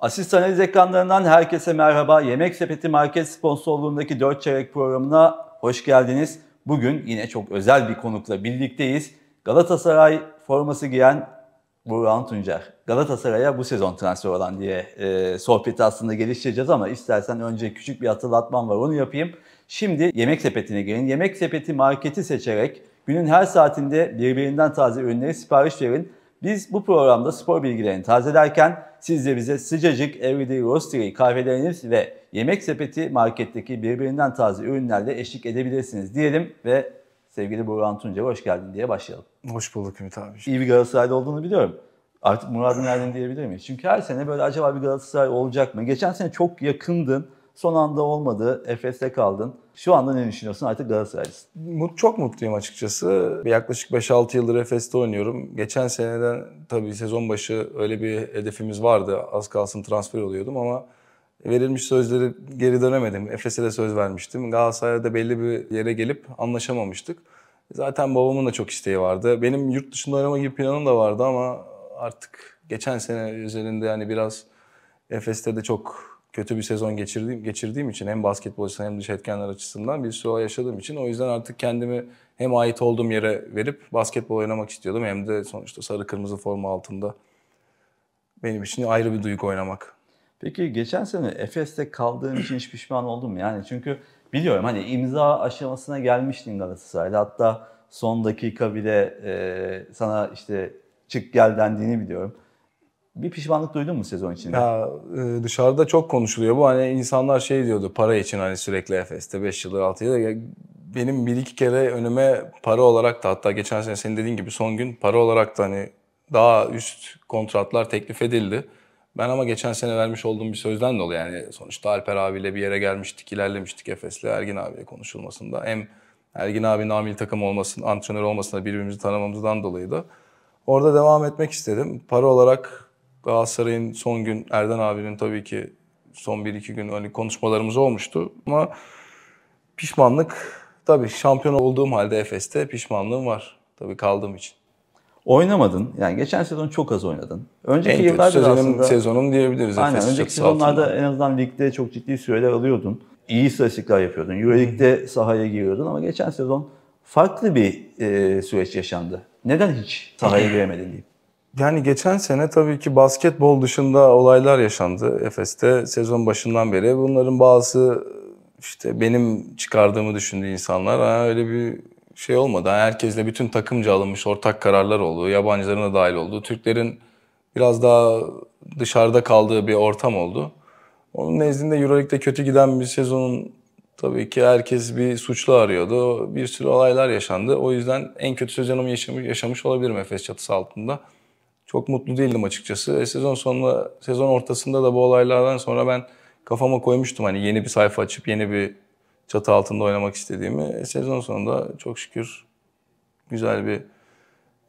Asist analiz ekranlarından herkese merhaba. Yemek Sepeti Market sponsorluğundaki 4 çeyrek programına hoş geldiniz. Bugün yine çok özel bir konukla birlikteyiz. Galatasaray forması giyen Burhan Tuncer. Galatasaray'a bu sezon transfer olan diye e, sohbeti aslında geliştireceğiz ama istersen önce küçük bir hatırlatmam var onu yapayım. Şimdi Yemek Sepeti'ne girin. Yemek Sepeti marketi seçerek günün her saatinde birbirinden taze ürünleri sipariş verin. Biz bu programda spor bilgilerini tazelerken siz de bize sıcacık Everyday Roastery kahveleriniz ve yemek sepeti marketteki birbirinden taze ürünlerle eşlik edebilirsiniz diyelim ve sevgili Burhan Tunca hoş geldin diye başlayalım. Hoş bulduk Ümit abi. İyi bir Galatasaraylı olduğunu biliyorum. Artık Murad'ın nereden diyebilir miyiz? Çünkü her sene böyle acaba bir Galatasaray olacak mı? Geçen sene çok yakındın. Son anda olmadı. Efes'te kaldın. Şu anda ne düşünüyorsun? Artık Galatasaraylısın. Mut, çok mutluyum açıkçası. Yaklaşık 5-6 yıldır Efes'te oynuyorum. Geçen seneden tabii sezon başı öyle bir hedefimiz vardı. Az kalsın transfer oluyordum ama verilmiş sözleri geri dönemedim. Efes'e de söz vermiştim. Galatasaray'da belli bir yere gelip anlaşamamıştık. Zaten babamın da çok isteği vardı. Benim yurt dışında oynama gibi planım da vardı ama artık geçen sene üzerinde yani biraz Efes'te de çok kötü bir sezon geçirdiğim, geçirdiğim için hem basketbol açısından hem dış etkenler açısından bir süre yaşadığım için o yüzden artık kendimi hem ait olduğum yere verip basketbol oynamak istiyordum hem de sonuçta sarı kırmızı forma altında benim için ayrı bir duygu oynamak. Peki geçen sene Efes'te kaldığım için hiç pişman oldum yani çünkü biliyorum hani imza aşamasına gelmiştin Galatasaray'da hatta son dakika bile e, sana işte çık gel dendiğini biliyorum. Bir pişmanlık duydun mu sezon içinde? Ya, e, dışarıda çok konuşuluyor bu. Hani insanlar şey diyordu para için hani sürekli Efes'te 5 yıldır 6 yıldır. Benim bir iki kere önüme para olarak da hatta geçen sene senin dediğin gibi son gün para olarak da hani daha üst kontratlar teklif edildi. Ben ama geçen sene vermiş olduğum bir sözden dolayı yani sonuçta Alper abiyle bir yere gelmiştik, ilerlemiştik Efes'le Ergin abiyle konuşulmasında. Hem Ergin abinin amil takım olmasın, antrenör olmasına birbirimizi tanımamızdan dolayı da orada devam etmek istedim. Para olarak Galatasaray'ın son gün Erden abinin tabii ki son 1-2 gün hani konuşmalarımız olmuştu ama pişmanlık tabii şampiyon olduğum halde Efes'te pişmanlığım var. Tabii kaldığım için. Oynamadın. Yani geçen sezon çok az oynadın. Önceki en yıllarda sezonum, aslında... sezonum diyebiliriz. Aynen. Efes önceki sezonlarda altında. en azından ligde çok ciddi süreler alıyordun. İyi istatistikler yapıyordun. Euroleague'de sahaya giriyordun ama geçen sezon farklı bir e, süreç yaşandı. Neden hiç sahaya giremedin diyeyim. Yani geçen sene tabii ki basketbol dışında olaylar yaşandı Efes'te sezon başından beri. Bunların bazı işte benim çıkardığımı düşündüğü insanlar ha, öyle bir şey olmadı. Yani herkesle bütün takımca alınmış ortak kararlar oldu. Yabancıların da dahil oldu. Türklerin biraz daha dışarıda kaldığı bir ortam oldu. Onun nezdinde Euroleague'de kötü giden bir sezonun tabii ki herkes bir suçlu arıyordu. Bir sürü olaylar yaşandı. O yüzden en kötü sezonumu yaşamış, yaşamış olabilirim Efes çatısı altında çok mutlu değildim açıkçası. E, sezon sonunda, sezon ortasında da bu olaylardan sonra ben kafama koymuştum hani yeni bir sayfa açıp yeni bir çatı altında oynamak istediğimi. E, sezon sonunda çok şükür güzel bir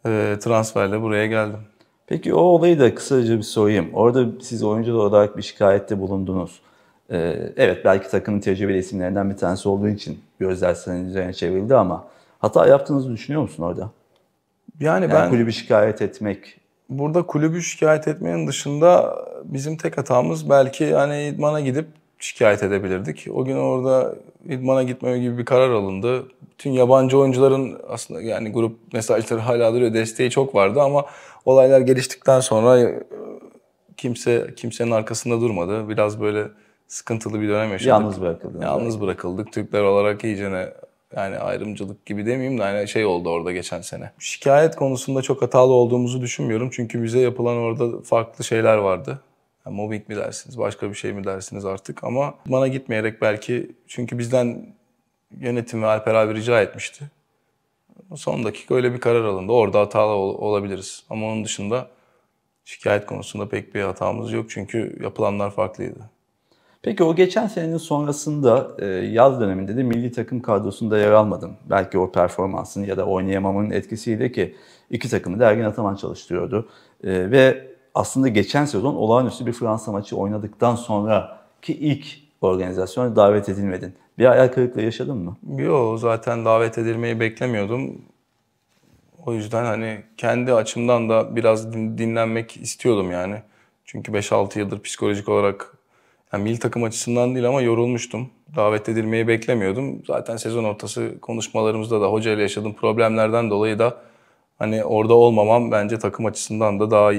e, transferle buraya geldim. Peki o olayı da kısaca bir sorayım. Orada siz oyuncu olarak bir şikayette bulundunuz. Ee, evet belki takımın tecrübeli isimlerinden bir tanesi olduğu için gözler senin üzerine çevrildi ama hata yaptığınızı düşünüyor musun orada? Yani, yani ben kulübü şikayet etmek burada kulübü şikayet etmenin dışında bizim tek hatamız belki hani idmana gidip şikayet edebilirdik. O gün orada idmana gitmeme gibi bir karar alındı. Bütün yabancı oyuncuların aslında yani grup mesajları hala duruyor. Desteği çok vardı ama olaylar geliştikten sonra e, kimse kimsenin arkasında durmadı. Biraz böyle sıkıntılı bir dönem yaşadık. Yalnız bırakıldık. Yalnız bırakıldık. Türkler olarak iyice ne yani ayrımcılık gibi demeyeyim de hani şey oldu orada geçen sene. Şikayet konusunda çok hatalı olduğumuzu düşünmüyorum. Çünkü bize yapılan orada farklı şeyler vardı. Yani mobbing mi dersiniz, başka bir şey mi dersiniz artık ama bana gitmeyerek belki çünkü bizden yönetim ve Alper abi rica etmişti. Son dakika öyle bir karar alındı. Orada hatalı ol- olabiliriz. Ama onun dışında şikayet konusunda pek bir hatamız yok çünkü yapılanlar farklıydı. Peki o geçen senenin sonrasında e, yaz döneminde de milli takım kadrosunda yer almadım. Belki o performansın ya da oynayamamın etkisiyle ki iki takımı da Ergin Ataman çalıştırıyordu. E, ve aslında geçen sezon olağanüstü bir Fransa maçı oynadıktan sonra ki ilk organizasyona davet edilmedin. Bir hayal kırıklığı yaşadın mı? Yok zaten davet edilmeyi beklemiyordum. O yüzden hani kendi açımdan da biraz dinlenmek istiyordum yani. Çünkü 5-6 yıldır psikolojik olarak yani milli takım açısından değil ama yorulmuştum. Davet edilmeyi beklemiyordum. Zaten sezon ortası konuşmalarımızda da hocayla yaşadığım problemlerden dolayı da hani orada olmamam bence takım açısından da daha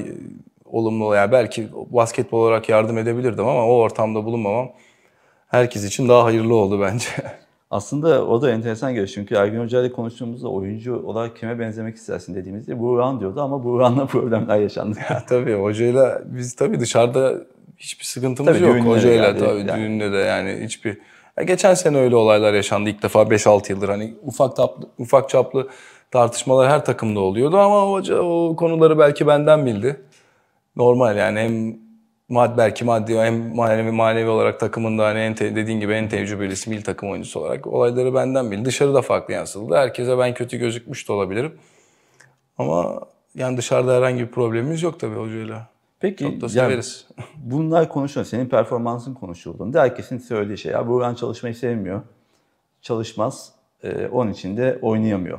olumlu. Yani belki basketbol olarak yardım edebilirdim ama o ortamda bulunmamam herkes için daha hayırlı oldu bence. Aslında o da enteresan görüş. Çünkü Ergün Hoca ile konuştuğumuzda oyuncu olarak kime benzemek istersin dediğimizde Buğran diyordu ama Buğran'la problemler yaşandı. Ya, tabii hocayla biz tabii dışarıda hiçbir sıkıntımız tabii, yok. Hocayla yani, tabii yani. düğünde de yani hiçbir... Ya geçen sene öyle olaylar yaşandı. ilk defa 5-6 yıldır hani ufak taplı, ufak çaplı tartışmalar her takımda oluyordu ama hoca o konuları belki benden bildi. Normal yani hem mad belki maddi hem manevi manevi olarak takımında hani en te, dediğin gibi en tecrübelisi milli takım oyuncusu olarak olayları benden bildi. Dışarıda farklı yansıdı. Herkese ben kötü gözükmüş de olabilirim. Ama yani dışarıda herhangi bir problemimiz yok tabii hocayla. Peki Çok da severiz. Yani bunlar konuşuyor. Senin performansın konuşulduğunda herkesin söylediği şey ya bu Buran çalışmayı sevmiyor. Çalışmaz. E, onun için de oynayamıyor.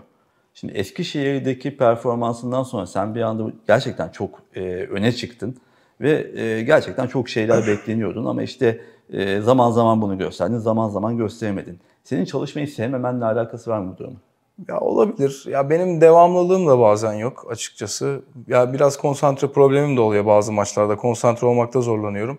Şimdi Eskişehir'deki performansından sonra sen bir anda gerçekten çok e, öne çıktın ve e, gerçekten çok şeyler bekleniyordun ama işte e, zaman zaman bunu gösterdin, zaman zaman gösteremedin. Senin çalışmayı sevmemenle alakası var mı bu durumun? Ya olabilir. Ya benim devamlılığım da bazen yok açıkçası. Ya biraz konsantre problemim de oluyor bazı maçlarda. Konsantre olmakta zorlanıyorum.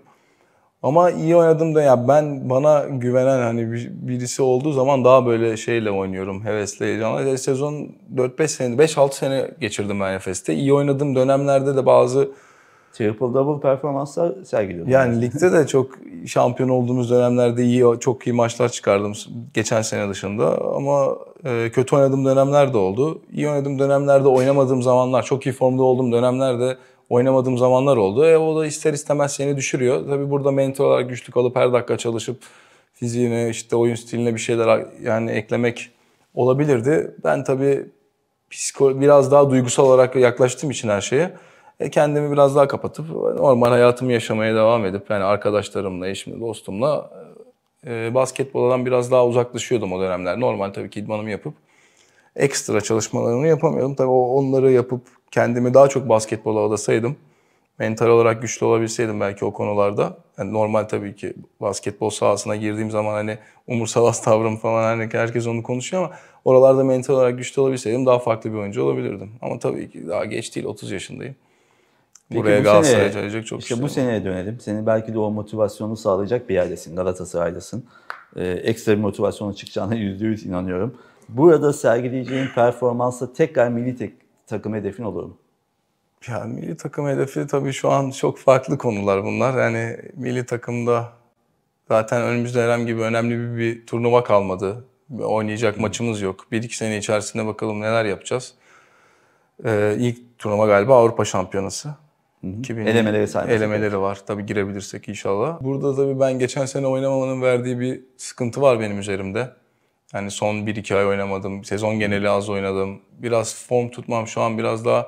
Ama iyi oynadım da ya ben bana güvenen hani birisi olduğu zaman daha böyle şeyle oynuyorum. Hevesle, heyecanla. E, sezon 4-5 sene, 5-6 sene geçirdim ben Efes'te. İyi oynadığım dönemlerde de bazı triple double performanslar sergiliyordu. Yani ligde de çok şampiyon olduğumuz dönemlerde iyi çok iyi maçlar çıkardım geçen sene dışında ama e, kötü oynadığım dönemler de oldu. İyi oynadığım dönemlerde oynamadığım zamanlar, çok iyi formda olduğum dönemlerde oynamadığım zamanlar oldu. E, o da ister istemez seni düşürüyor. Tabii burada mentor olarak güçlük alıp her dakika çalışıp fiziğine, işte oyun stiline bir şeyler yani eklemek olabilirdi. Ben tabii psikolo biraz daha duygusal olarak yaklaştığım için her şeye e, kendimi biraz daha kapatıp normal hayatımı yaşamaya devam edip yani arkadaşlarımla, eşimle, dostumla e, basketboldan biraz daha uzaklaşıyordum o dönemler. Normal tabii ki idmanımı yapıp ekstra çalışmalarını yapamıyordum. Tabii onları yapıp kendimi daha çok basketbola adasaydım, mental olarak güçlü olabilseydim belki o konularda. Yani normal tabii ki basketbol sahasına girdiğim zaman hani umursalas tavrım falan hani herkes onu konuşuyor ama oralarda mental olarak güçlü olabilseydim daha farklı bir oyuncu olabilirdim. Ama tabii ki daha geç değil 30 yaşındayım. Buraya bu Galatasaray'a gelecek çok işte bu seneye dönelim. Seni belki de o motivasyonu sağlayacak bir yerdesin. Galatasaray'dasın. Ee, ekstra bir motivasyona çıkacağına %100 inanıyorum. Burada sergileyeceğin performansa tekrar milli tek, takım hedefin olur mu? Ya milli takım hedefi tabii şu an çok farklı konular bunlar. Yani milli takımda zaten önümüzde herhangi gibi önemli bir, bir turnuva kalmadı. Oynayacak maçımız yok. Bir iki sene içerisinde bakalım neler yapacağız. Ee, ilk turnuva galiba Avrupa Şampiyonası. 2000 elemeleri vesaire. Elemeleri var. tabi girebilirsek inşallah. Burada tabi ben geçen sene oynamamanın verdiği bir sıkıntı var benim üzerimde. Yani son 1-2 ay oynamadım. Sezon geneli az oynadım. Biraz form tutmam şu an biraz daha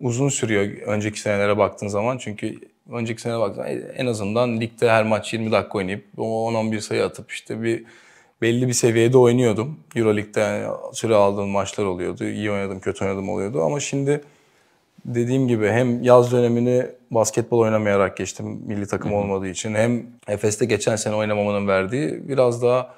uzun sürüyor önceki senelere baktığın zaman. Çünkü önceki sene baktığın en azından ligde her maç 20 dakika oynayıp 10-11 sayı atıp işte bir belli bir seviyede oynuyordum. Euroleague'de yani süre aldığım maçlar oluyordu. İyi oynadım, kötü oynadım oluyordu ama şimdi dediğim gibi hem yaz dönemini basketbol oynamayarak geçtim milli takım olmadığı için. Hem Efes'te geçen sene oynamamanın verdiği biraz daha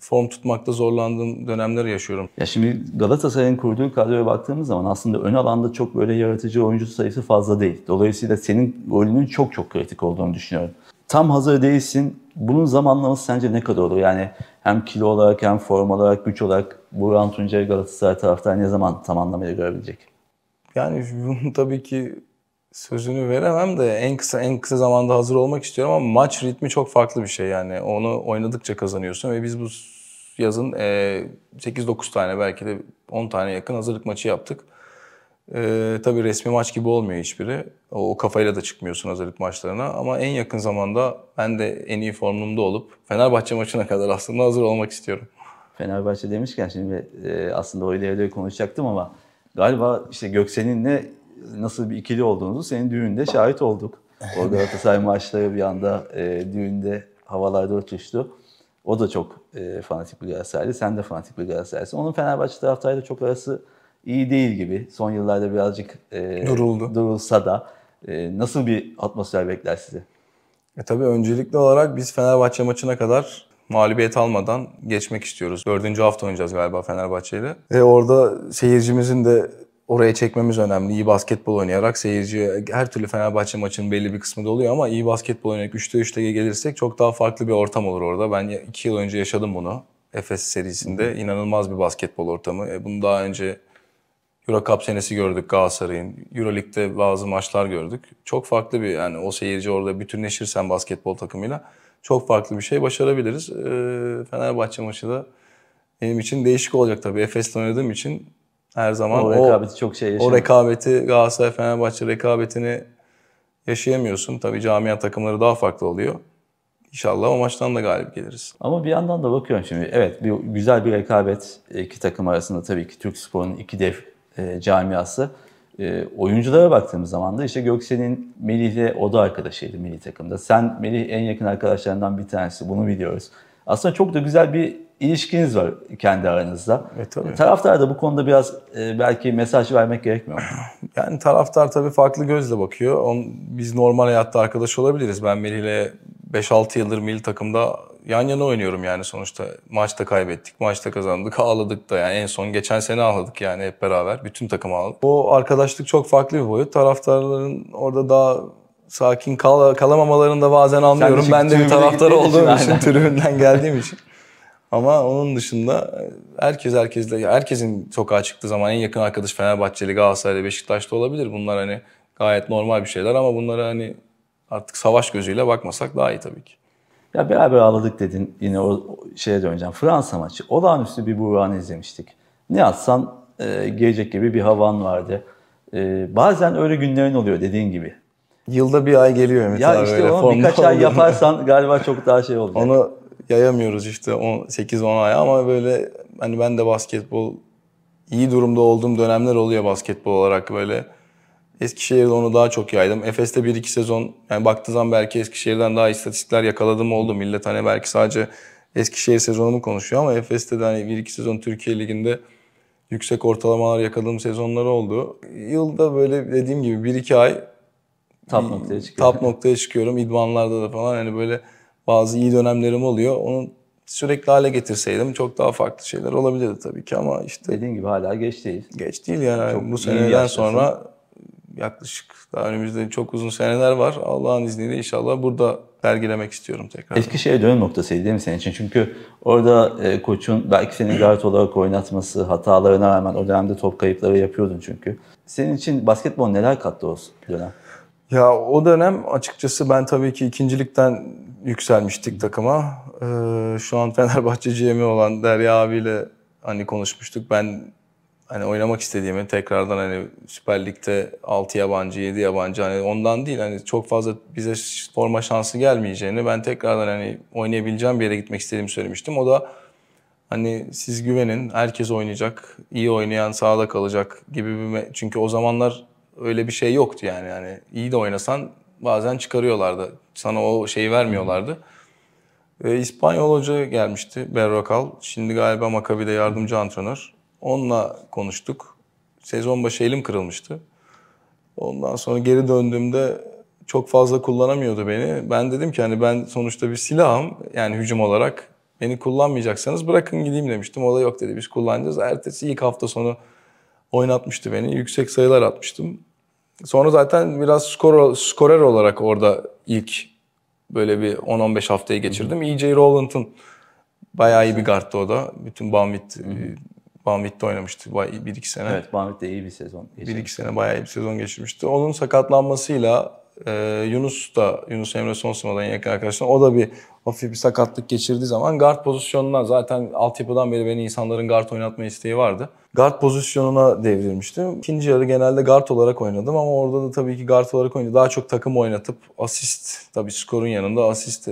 form tutmakta zorlandığım dönemler yaşıyorum. Ya şimdi Galatasaray'ın kurduğu kadroya baktığımız zaman aslında ön alanda çok böyle yaratıcı oyuncu sayısı fazla değil. Dolayısıyla senin golünün çok çok kritik olduğunu düşünüyorum. Tam hazır değilsin. Bunun zamanlaması sence ne kadar olur? Yani hem kilo olarak hem form olarak güç olarak Burhan Tuncay Galatasaray taraftarı ne zaman tam anlamıyla görebilecek? Yani bunu tabii ki sözünü veremem de en kısa en kısa zamanda hazır olmak istiyorum ama maç ritmi çok farklı bir şey yani. Onu oynadıkça kazanıyorsun ve biz bu yazın 8-9 e, tane belki de 10 tane yakın hazırlık maçı yaptık. Ee, tabii resmi maç gibi olmuyor hiçbiri. O, o kafayla da çıkmıyorsun hazırlık maçlarına. Ama en yakın zamanda ben de en iyi formumda olup Fenerbahçe maçına kadar aslında hazır olmak istiyorum. Fenerbahçe demişken şimdi e, aslında Oyla ile konuşacaktım ama galiba işte Göksen'inle nasıl bir ikili olduğunuzu senin düğünde şahit olduk. O Galatasaray maçları bir anda e, düğünde havalarda uçuştu. O da çok e, fanatik bir Galatasaraylı. Sen de fanatik bir Galatasaraylısın. Onun Fenerbahçe taraftarıyla çok arası iyi değil gibi. Son yıllarda birazcık e, Duruldu. durulsa da e, nasıl bir atmosfer bekler sizi? E tabii öncelikli olarak biz Fenerbahçe maçına kadar mağlubiyet almadan geçmek istiyoruz. Dördüncü hafta oynayacağız galiba Fenerbahçe ile. E orada seyircimizin de oraya çekmemiz önemli. İyi basketbol oynayarak seyirci her türlü Fenerbahçe maçının belli bir kısmı da oluyor ama iyi basketbol oynayarak 3'te 3'te gelirsek çok daha farklı bir ortam olur orada. Ben 2 yıl önce yaşadım bunu. Efes serisinde hmm. inanılmaz bir basketbol ortamı. E bunu daha önce Euro Cup senesi gördük Galatasaray'ın. Euro Lig'de bazı maçlar gördük. Çok farklı bir yani o seyirci orada bütünleşirsen basketbol takımıyla çok farklı bir şey başarabiliriz. E, Fenerbahçe maçı da benim için değişik olacak tabii. Efes'le oynadığım için her zaman o, o rekabeti çok şey yaşamak. O rekabeti Galatasaray Fenerbahçe rekabetini yaşayamıyorsun. Tabii camia takımları daha farklı oluyor. İnşallah o maçtan da galip geliriz. Ama bir yandan da bakıyorum şimdi. Evet bir, güzel bir rekabet e, iki takım arasında tabii ki Türk Spor'un iki dev e, camiası. E, oyunculara baktığımız zaman da işte Göksel'in Melih'le o da arkadaşıydı Melih takımda. Sen Melih en yakın arkadaşlarından bir tanesi bunu biliyoruz. Aslında çok da güzel bir ilişkiniz var kendi aranızda. E, tabii. E, taraftar da bu konuda biraz e, belki mesaj vermek gerekmiyor mu? Yani taraftar tabii farklı gözle bakıyor. On, biz normal hayatta arkadaş olabiliriz. Ben Melih'le 5-6 yıldır milli takımda yan yana oynuyorum yani sonuçta. Maçta kaybettik, maçta kazandık, ağladık da yani en son geçen sene ağladık yani hep beraber. Bütün takım ağladık. O arkadaşlık çok farklı bir boyut. Taraftarların orada daha sakin kal kalamamalarını da bazen anlıyorum. ben de bir taraftar olduğum için, için tribünden geldiğim için. Ama onun dışında e, herkes herkesle herkesin sokağa çıktığı zaman en yakın arkadaş Fenerbahçeli, Galatasaraylı, Beşiktaşlı olabilir. Bunlar hani gayet normal bir şeyler ama bunları hani artık savaş gözüyle bakmasak daha iyi tabii ki. Ya beraber ağladık dedin yine o şeye döneceğim. Fransa maçı. Olağanüstü bir buhranı izlemiştik. Ne atsan e, gelecek gibi bir havan vardı. E, bazen öyle günlerin oluyor dediğin gibi. Yılda bir ay geliyor Ümit ya abi. Ya işte onu birkaç ay yaparsan galiba çok daha şey olacak. Onu yayamıyoruz işte 8-10 ay ama böyle hani ben de basketbol iyi durumda olduğum dönemler oluyor basketbol olarak böyle Eskişehir'de onu daha çok yaydım. Efes'te 1-2 sezon yani baktığı zaman belki Eskişehir'den daha istatistikler yakaladım oldu. Millet hani belki sadece Eskişehir sezonumu konuşuyor ama Efes'te de hani 1-2 sezon Türkiye Ligi'nde yüksek ortalamalar yakaladığım sezonları oldu. Yılda böyle dediğim gibi 1-2 ay top noktaya çıkıyorum. Top noktaya çıkıyorum. İdmanlarda da falan hani böyle bazı iyi dönemlerim oluyor. Onu sürekli hale getirseydim çok daha farklı şeyler olabilirdi tabii ki ama işte... dediğim gibi hala geç değil. Geç değil yani. Çok bu seneden sonra yaklaşık daha önümüzde çok uzun seneler var. Allah'ın izniyle inşallah burada sergilemek istiyorum tekrar. Eskişehir dönüm noktasıydı değil mi senin için? Çünkü orada e, koçun belki seni guard olarak oynatması, hatalarına rağmen o dönemde top kayıpları yapıyordun çünkü. Senin için basketbol neler kattı o dönem? Ya o dönem açıkçası ben tabii ki ikincilikten yükselmiştik takıma. Ee, şu an Fenerbahçe GM'i olan Derya abiyle hani konuşmuştuk. Ben hani oynamak istediğimi tekrardan hani Süper Lig'de 6 yabancı, 7 yabancı hani ondan değil hani çok fazla bize forma şansı gelmeyeceğini ben tekrardan hani oynayabileceğim bir yere gitmek istediğimi söylemiştim. O da hani siz güvenin herkes oynayacak, iyi oynayan sağda kalacak gibi bir çünkü o zamanlar öyle bir şey yoktu yani. Yani iyi de oynasan bazen çıkarıyorlardı. Sana o şeyi vermiyorlardı. E, İspanyol hoca gelmişti Berrocal Şimdi galiba Makabi'de yardımcı antrenör. Onunla konuştuk. Sezon başı elim kırılmıştı. Ondan sonra geri döndüğümde çok fazla kullanamıyordu beni. Ben dedim ki hani ben sonuçta bir silahım yani hücum olarak. Beni kullanmayacaksanız bırakın gideyim demiştim. O da yok dedi biz kullanacağız. Ertesi ilk hafta sonu oynatmıştı beni. Yüksek sayılar atmıştım. Sonra zaten biraz skor, skorer olarak orada ilk böyle bir 10-15 haftayı geçirdim. E.J. Rowland'ın bayağı iyi bir gardtı o da. Bütün Bamit Banvit'te oynamıştı 1-2 sene. Evet Banvit'te iyi bir sezon geçirmişti. 1-2 sene bayağı iyi bir sezon geçirmişti. Onun sakatlanmasıyla e, Yunus da, Yunus Emre Sonsuma'dan yakın arkadaşlar. O da bir hafif bir sakatlık geçirdiği zaman guard pozisyonuna zaten altyapıdan beri beni insanların guard oynatma isteği vardı. Guard pozisyonuna devrilmiştim. İkinci yarı genelde guard olarak oynadım ama orada da tabii ki guard olarak oynadım. Daha çok takım oynatıp asist, tabii skorun yanında asist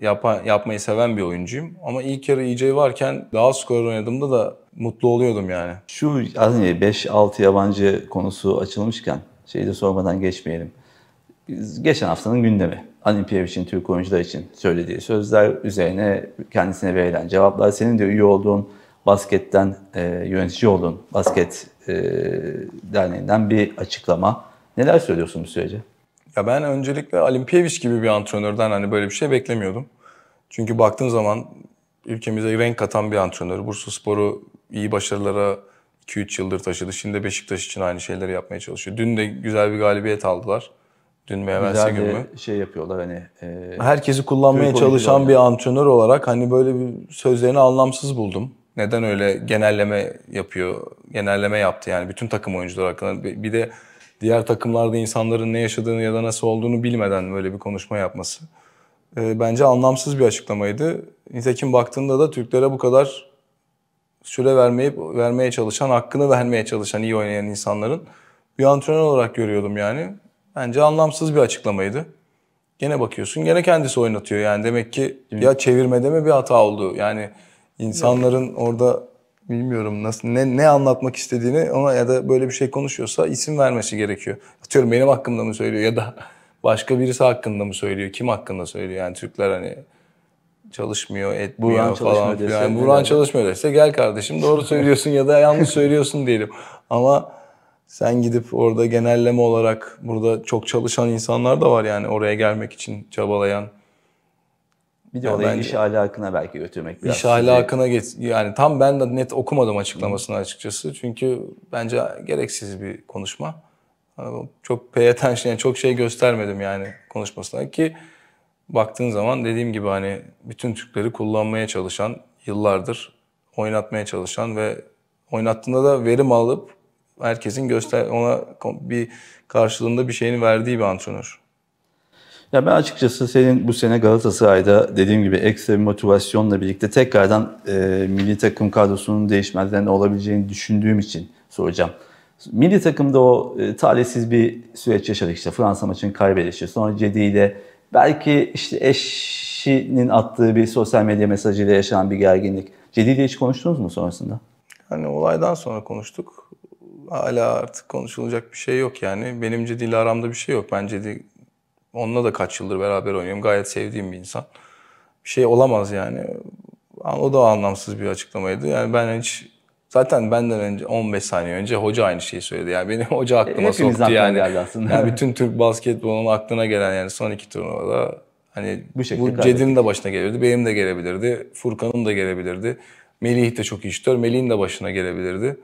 yapa, yapmayı seven bir oyuncuyum. Ama ilk yarı EJ varken daha skor oynadığımda da mutlu oluyordum yani. Şu az önce 5-6 yabancı konusu açılmışken şeyi de sormadan geçmeyelim. Geçen haftanın gündemi. Anipiev için, Türk oyuncular için söylediği sözler üzerine kendisine verilen cevaplar. Senin de üye olduğun basketten e, yönetici olduğun basket e, derneğinden bir açıklama. Neler söylüyorsun bu sürece? Ya ben öncelikle Alimpiyeviç gibi bir antrenörden hani böyle bir şey beklemiyordum. Çünkü baktığın zaman ülkemize renk katan bir antrenör. Bursa Sporu iyi başarılara 2-3 yıldır taşıdı. Şimdi Beşiktaş için aynı şeyleri yapmaya çalışıyor. Dün de güzel bir galibiyet aldılar. Dün mü evvelsi gün mü? şey yapıyorlar hani. E, Herkesi kullanmaya çalışan yani. bir antrenör olarak hani böyle bir sözlerini anlamsız buldum. Neden öyle genelleme yapıyor? Genelleme yaptı yani bütün takım oyuncular hakkında. Bir de diğer takımlarda insanların ne yaşadığını ya da nasıl olduğunu bilmeden böyle bir konuşma yapması e, bence anlamsız bir açıklamaydı. Nitekim baktığında da Türklere bu kadar süre vermeyip vermeye çalışan, hakkını vermeye çalışan, iyi oynayan insanların bir antrenör olarak görüyordum yani. Bence anlamsız bir açıklamaydı. Gene bakıyorsun gene kendisi oynatıyor yani demek ki ya çevirmede mi bir hata oldu yani insanların orada bilmiyorum nasıl ne, ne anlatmak istediğini ona ya da böyle bir şey konuşuyorsa isim vermesi gerekiyor. Atıyorum benim hakkımda mı söylüyor ya da başka birisi hakkında mı söylüyor? Kim hakkında söylüyor? Yani Türkler hani çalışmıyor, etmiyor Buran falan filan. Yani Buran yani. çalışmıyor dese gel kardeşim doğru söylüyorsun ya da yanlış söylüyorsun diyelim. Ama sen gidip orada genelleme olarak burada çok çalışan insanlar da var yani oraya gelmek için çabalayan. Bir de yani iş ahlakına belki götürmek biraz. İş ahlakına geç. Yani tam ben de net okumadım açıklamasını açıkçası. Çünkü bence gereksiz bir konuşma. Hani çok pay attention, yani çok şey göstermedim yani konuşmasına ki baktığın zaman dediğim gibi hani bütün Türkleri kullanmaya çalışan, yıllardır oynatmaya çalışan ve oynattığında da verim alıp herkesin göster ona bir karşılığında bir şeyini verdiği bir antrenör. Ya ben açıkçası senin bu sene Galatasaray'da dediğim gibi ekstra bir motivasyonla birlikte tekrardan e, milli takım kadrosunun değişmezden olabileceğini düşündüğüm için soracağım. Milli takımda o e, talihsiz bir süreç yaşadık işte Fransa maçını kaybedişi. Sonra Cedi ile belki işte eşinin attığı bir sosyal medya mesajıyla yaşanan bir gerginlik. Cedi ile hiç konuştunuz mu sonrasında? Hani olaydan sonra konuştuk. Hala artık konuşulacak bir şey yok yani. Benim Cedi ile aramda bir şey yok. Ben Cedi Onunla da kaç yıldır beraber oynuyorum. Gayet sevdiğim bir insan. Bir şey olamaz yani. O da anlamsız bir açıklamaydı. Yani ben hiç Zaten benden önce 15 saniye önce hoca aynı şeyi söyledi. Yani benim hoca aklıma Hepimiz soktu yani. Geldi yani bütün Türk basketbolunun aklına gelen yani son iki turnuvada hani bu, bu Cedin'in de başına gelebilirdi. Benim de gelebilirdi. Furkan'ın da gelebilirdi. Melih de çok iyi şütör. Melih'in de başına gelebilirdi.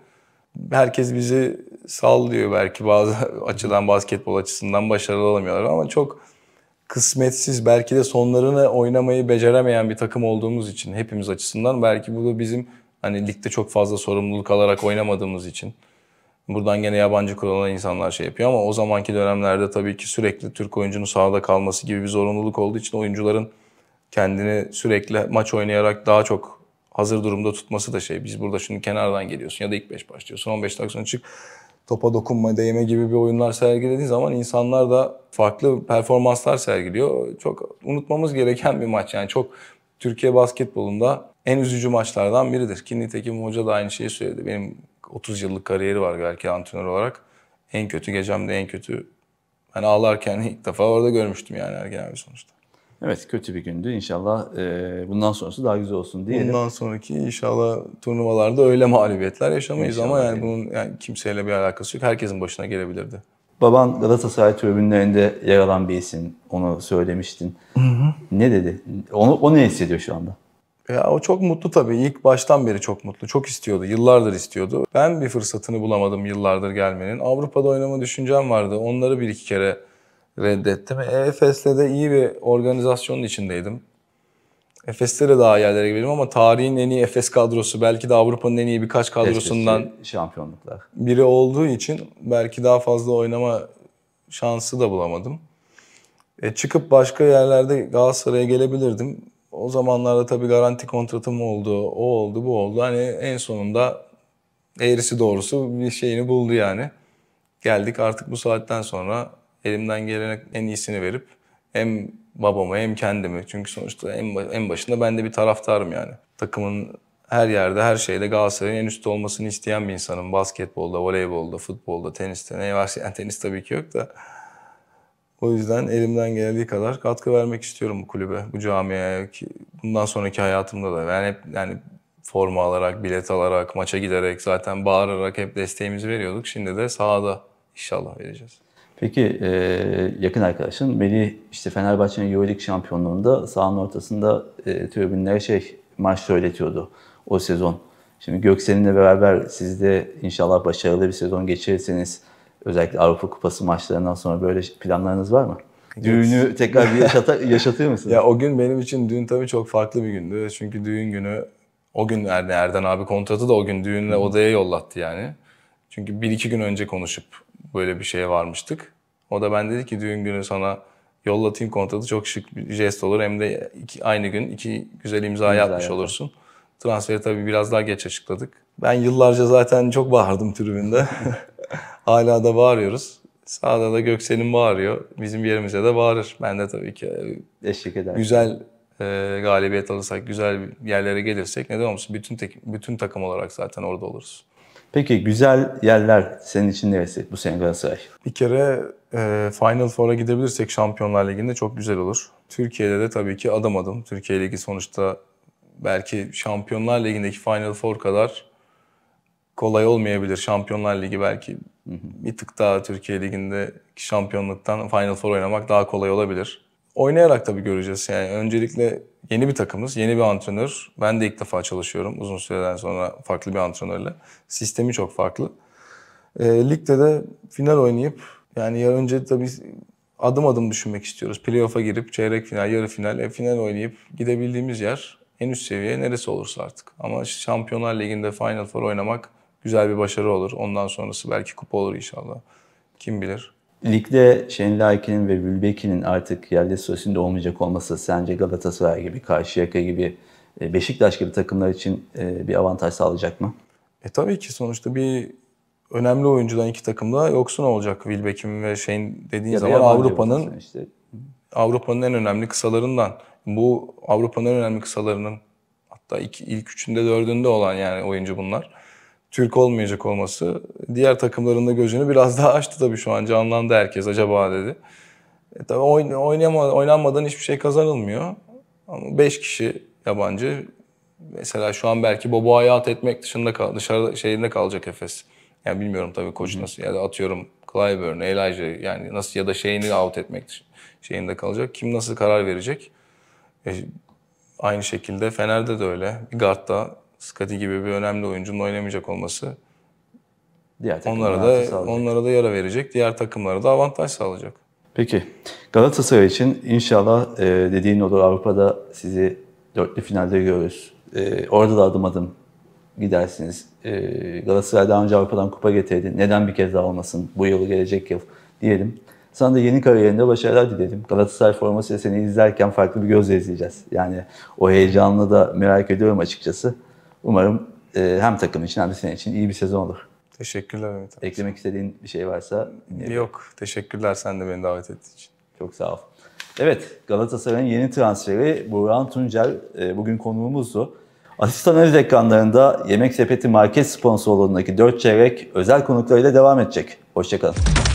Herkes bizi sallıyor belki bazı açıdan basketbol açısından başarılı olamıyorlar ama çok kısmetsiz belki de sonlarını oynamayı beceremeyen bir takım olduğumuz için hepimiz açısından belki bu da bizim hani ligde çok fazla sorumluluk alarak oynamadığımız için buradan gene yabancı kuralına insanlar şey yapıyor ama o zamanki dönemlerde tabii ki sürekli Türk oyuncunun sahada kalması gibi bir zorunluluk olduğu için oyuncuların kendini sürekli maç oynayarak daha çok hazır durumda tutması da şey. Biz burada şimdi kenardan geliyorsun ya da ilk beş başlıyorsun. 15 dakika sonra çık topa dokunma, değme gibi bir oyunlar sergilediği zaman insanlar da farklı performanslar sergiliyor. Çok unutmamız gereken bir maç yani çok Türkiye basketbolunda en üzücü maçlardan biridir. Ki nitekim hoca da aynı şeyi söyledi. Benim 30 yıllık kariyeri var belki antrenör olarak. En kötü gecemde en kötü. Ben ağlarken ilk defa orada görmüştüm yani ergen bir sonuçta. Evet kötü bir gündü. İnşallah e, bundan sonrası daha güzel olsun diyelim. Bundan sonraki inşallah turnuvalarda öyle mağlubiyetler yaşamayız inşallah ama yani değil. bunun yani kimseyle bir alakası yok. Herkesin başına gelebilirdi. Baban Galatasaray tribünlerinde yer alan bir isim. Onu söylemiştin. Hı hı. Ne dedi? Onu, o ne hissediyor şu anda? Ya, o çok mutlu tabii. İlk baştan beri çok mutlu. Çok istiyordu. Yıllardır istiyordu. Ben bir fırsatını bulamadım yıllardır gelmenin. Avrupa'da oynama düşüncem vardı. Onları bir iki kere reddettim. E, Efes'te de iyi bir organizasyonun içindeydim. Efes'te de daha yerlere gidebilirim ama tarihin en iyi Efes kadrosu belki de Avrupa'nın en iyi birkaç kadrosundan şampiyonluklar. Biri olduğu için belki daha fazla oynama şansı da bulamadım. E, çıkıp başka yerlerde Galatasaray'a gelebilirdim. O zamanlarda tabii garanti kontratım oldu, o oldu, bu oldu. Hani en sonunda eğrisi doğrusu bir şeyini buldu yani. Geldik artık bu saatten sonra elimden gelen en iyisini verip hem babama hem kendimi. Çünkü sonuçta en, en başında ben de bir taraftarım yani. Takımın her yerde, her şeyde Galatasaray'ın en üstte olmasını isteyen bir insanım. Basketbolda, voleybolda, futbolda, teniste. Ne varsa yani tenis tabii ki yok da. O yüzden elimden geldiği kadar katkı vermek istiyorum bu kulübe, bu camiye bundan sonraki hayatımda da yani hep yani forma alarak, bilet alarak, maça giderek, zaten bağırarak hep desteğimizi veriyorduk. Şimdi de sahada inşallah vereceğiz. Peki e, yakın arkadaşın Melih işte Fenerbahçe'nin Euroleague şampiyonluğunda sahanın ortasında e, tribünlere şey maç söyletiyordu o sezon. Şimdi Göksel'inle beraber siz de inşallah başarılı bir sezon geçirirseniz özellikle Avrupa Kupası maçlarından sonra böyle planlarınız var mı? Düğünü tekrar bir yaşata, yaşatıyor musunuz? ya o gün benim için düğün tabii çok farklı bir gündü. Çünkü düğün günü o gün Erden, abi kontratı da o gün düğünle odaya yollattı yani. Çünkü bir iki gün önce konuşup böyle bir şeye varmıştık. O da ben dedi ki düğün günü sana yollatayım kontratı çok şık bir jest olur. Hem de iki, aynı gün iki güzel imza yapmış olursun. Transferi tabii biraz daha geç açıkladık. Ben yıllarca zaten çok bağırdım tribünde. Hala da bağırıyoruz. Sağda da Göksel'in bağırıyor. Bizim yerimize de bağırır. Ben de tabii ki e, eşlik eder. Güzel e, galibiyet alırsak, güzel yerlere gelirsek neden olmasın? Bütün tek, bütün takım olarak zaten orada oluruz. Peki güzel yerler senin için neresi bu sene Galatasaray? Bir kere e, Final Four'a gidebilirsek Şampiyonlar Ligi'nde çok güzel olur. Türkiye'de de tabii ki adım adım. Türkiye Ligi sonuçta belki Şampiyonlar Ligi'ndeki Final Four kadar kolay olmayabilir. Şampiyonlar Ligi belki bir tık daha Türkiye Ligi'ndeki şampiyonluktan Final Four oynamak daha kolay olabilir. Oynayarak tabii göreceğiz. Yani öncelikle yeni bir takımız, yeni bir antrenör. Ben de ilk defa çalışıyorum uzun süreden sonra farklı bir antrenörle. Sistemi çok farklı. E, ligde de final oynayıp yani ya önce tabii adım adım düşünmek istiyoruz. Playoff'a girip çeyrek final, yarı final, e, final oynayıp gidebildiğimiz yer en üst seviye neresi olursa artık. Ama Şampiyonlar Ligi'nde Final Four oynamak güzel bir başarı olur. Ondan sonrası belki kupa olur inşallah. Kim bilir. Ligde Şenil Aykin'in ve Bülbeki'nin artık yerli statüsünde olmayacak olması sence Galatasaray gibi, Karşıyaka gibi, e, Beşiktaş gibi takımlar için e, bir avantaj sağlayacak mı? E tabii ki sonuçta bir önemli oyuncudan iki takımda yoksun olacak Wilbeck'in ve şeyin dediğin ya zaman Avrupa'nın işte. Avrupa'nın en önemli kısalarından. Bu Avrupa'nın en önemli kısalarının hatta iki, ilk üçünde dördünde olan yani oyuncu bunlar. Türk olmayacak olması diğer takımların da gözünü biraz daha açtı tabii şu an canlandı herkes acaba dedi. E tabii oynayama, oynanmadan hiçbir şey kazanılmıyor. Ama 5 kişi yabancı. Mesela şu an belki Bobo hayat etmek dışında kal, dışarıda şeyinde kalacak Efes. Yani bilmiyorum tabii koç nasıl ya atıyorum Clyburn, Elijah yani nasıl ya da şeyini out etmek şeyinde kalacak. Kim nasıl karar verecek? E, aynı şekilde Fener'de de öyle. Guard'da Skadi gibi bir önemli oyuncunun oynamayacak olması diğer onlara da onlara da yara verecek. Diğer takımlara da avantaj sağlayacak. Peki Galatasaray için inşallah e, dediğin olur Avrupa'da sizi dörtlü finalde görürüz. E, orada da adım adım gidersiniz. E, Galatasaray daha önce Avrupa'dan kupa getirdi. Neden bir kez daha olmasın bu yıl gelecek yıl diyelim. Sana da yeni kariyerinde başarılar diledim. Galatasaray formasıyla seni izlerken farklı bir gözle izleyeceğiz. Yani o heyecanını da merak ediyorum açıkçası. Umarım e, hem takım için hem de senin için iyi bir sezon olur. Teşekkürler Ümit abi. Eklemek istediğin bir şey varsa... Dinleyelim. Yok. Teşekkürler sen de beni davet ettiğin için. Çok sağ ol. Evet, Galatasaray'ın yeni transferi Burhan Tuncer e, bugün konuğumuzdu. Asistan analiz ekranlarında Yemek Sepeti market sponsorluğundaki 4 çeyrek özel konuklarıyla devam edecek. Hoşçakalın.